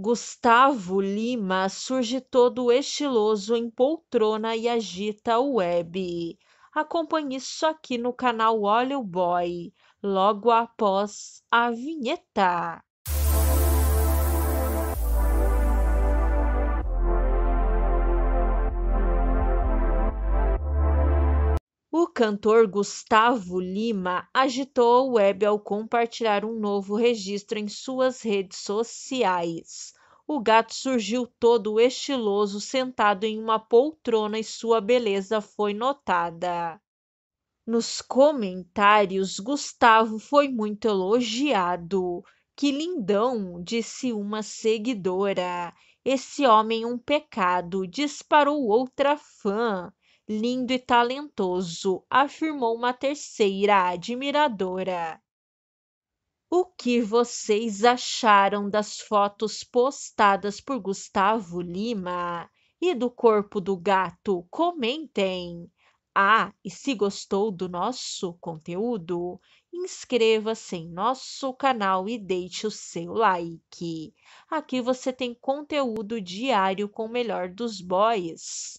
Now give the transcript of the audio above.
Gustavo Lima surge todo estiloso em poltrona e agita o web. Acompanhe isso aqui no canal Olha o Boy, logo após a vinheta. O cantor Gustavo Lima agitou o web ao compartilhar um novo registro em suas redes sociais. O gato surgiu todo estiloso, sentado em uma poltrona, e sua beleza foi notada. Nos comentários, Gustavo foi muito elogiado. Que lindão, disse uma seguidora. Esse homem um pecado, disparou outra fã lindo e talentoso, afirmou uma terceira admiradora. O que vocês acharam das fotos postadas por Gustavo Lima e do corpo do gato? Comentem! Ah, e se gostou do nosso conteúdo, inscreva-se em nosso canal e deixe o seu like. Aqui você tem conteúdo diário com o melhor dos boys.